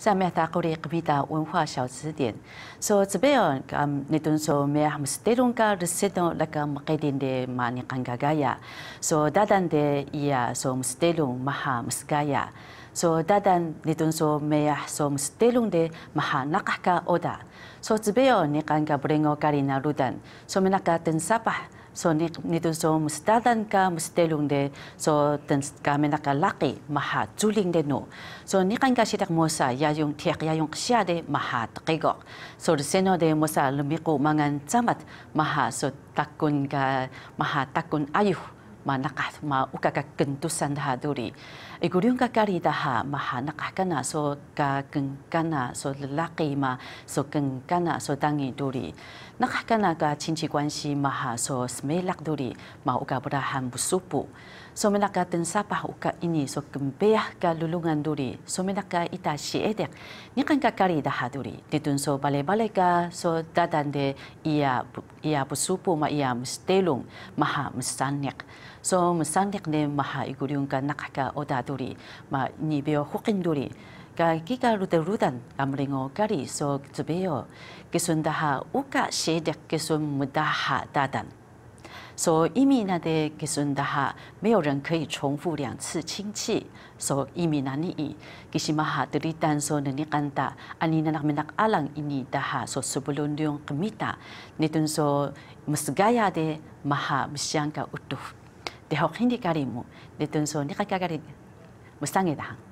saya mesti aku lihat kita warga Xiao Zidian. So sebenar kan niton so mesti mesterungka risetan laka makedin de kan kanggaya. So dadan de ia so mesterung maha mesgaya. So dadan niton so mesti so mesterung de maha nakahka oda. So sebenar ni kanggabringo kali narudan. So menakatin sapa. So nito so musdadan ka mustelung de so ten kami nakalaki maha tuling de no. So nikan ka sitak mosa ya yung tiyak ya yung siya de maha takigok. So seno de mosa lumiko mangan tamat maha so takun ka maha takun ayuh. ma naqah ma ukaka kentusan dha duri. Iguriun ka kari dha ma ha naqah kana so ka kengkana so lelaki ma so kengkana so tangi duri. Naqah kana ka cinci kwansi ma ha so semelak duri ma uka berahan busupu. So menaka ten sapah uka ini so kembeah ka lulungan duri. So menaka ita si edek. Nikan ka kari dha duri. Ditun so bale-bale ka so datande ia ia busupu ma ia mestelung ma ha mestanyak. 所以，三六零马哈伊古隆卡那卡奥达多里马尼贝奥胡金多里，该机构的主任阿穆林奥·加里说：“这边，基孙达哈乌卡西达基孙穆达哈达达，所以，伊米那的基孙达哈没有人可以重复两次亲戚。所以，伊米那尼伊，其实马哈德里丹索能尼干达阿尼那那那阿朗伊尼达哈，所以，苏布隆隆卡米塔，你听说，马斯盖亚的马哈米乡卡奥图。” de hoog hindi karimu de tun so ni kakagarin mustangedahang